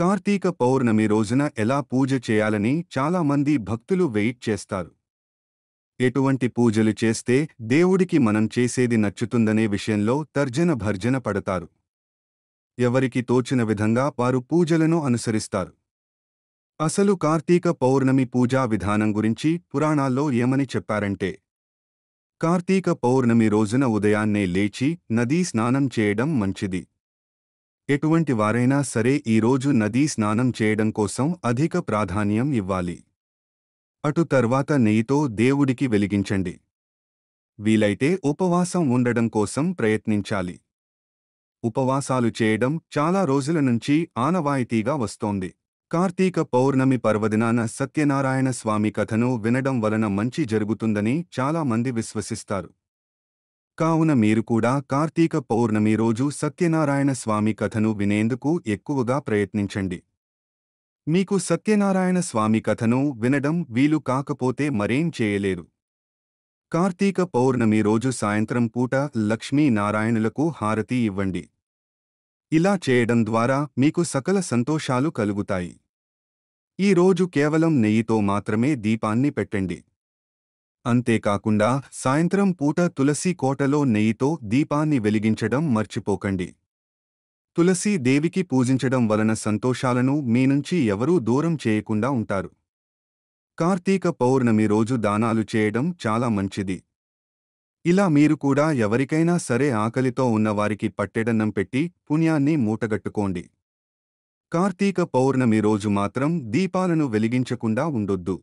కార్తీక పౌర్ణమి రోజున ఎలా పూజ చేయాలని చాలామంది భక్తులు వెయిట్ చేస్తారు ఎటువంటి పూజలు చేస్తే దేవుడికి మనం చేసేది నచ్చుతుందనే విషయంలో తర్జన భర్జన పడతారు ఎవరికి తోచిన విధంగా వారు పూజలను అనుసరిస్తారు అసలు కార్తీక పౌర్ణమి పూజా విధానం గురించి పురాణాల్లో ఏమని చెప్పారంటే కార్తీక పౌర్ణమి రోజున ఉదయాన్నే లేచి నదీ స్నానం చేయడం మంచిది ఎటువంటి వారైనా సరే ఈరోజు నదీ స్నానం చేయడం కోసం అధిక ప్రాధాన్యం ఇవ్వాలి అటు తర్వాత నెయ్యితో దేవుడికి వెలిగించండి వీలైతే ఉపవాసం ఉండడం కోసం ప్రయత్నించాలి ఉపవాసాలు చేయడం చాలా రోజుల నుంచి ఆనవాయితీగా వస్తోంది కార్తీక పౌర్ణమి పర్వదినాన సత్యనారాయణ స్వామి కథను వినడం వలన మంచి జరుగుతుందని చాలామంది విశ్వసిస్తారు కావున మీరు కూడా కార్తీక పౌర్ణమి రోజు సత్యనారాయణ స్వామి కథను వినేందుకు ఎక్కువగా ప్రయత్నించండి మీకు సత్యనారాయణ స్వామి కథను వినడం వీలు కాకపోతే మరేం చేయలేరు కార్తీక పౌర్ణమి రోజు సాయంత్రం పూట లక్ష్మీనారాయణులకు హారతి ఇవ్వండి ఇలా చేయడం ద్వారా మీకు సకల సంతోషాలు కలుగుతాయి ఈ రోజు కేవలం నెయ్యితో మాత్రమే దీపాన్ని పెట్టండి అంతేకాకుండా సాయంత్రం పూట తులసి కోటలో నెయ్యితో దీపాన్ని వెలిగించడం మర్చిపోకండి తులసి దేవికి పూజించడం వలన సంతోషాలను మీ నుంచి ఎవరూ దూరం చేయకుండా ఉంటారు కార్తీక పౌర్ణమి రోజు దానాలు చేయడం చాలా మంచిది ఇలా మీరు కూడా ఎవరికైనా సరే ఆకలితో ఉన్నవారికి పట్టెడన్నం పెట్టి పుణ్యాన్ని మూటగట్టుకోండి కార్తీక పౌర్ణమి రోజు మాత్రం దీపాలను వెలిగించకుండా ఉండొద్దు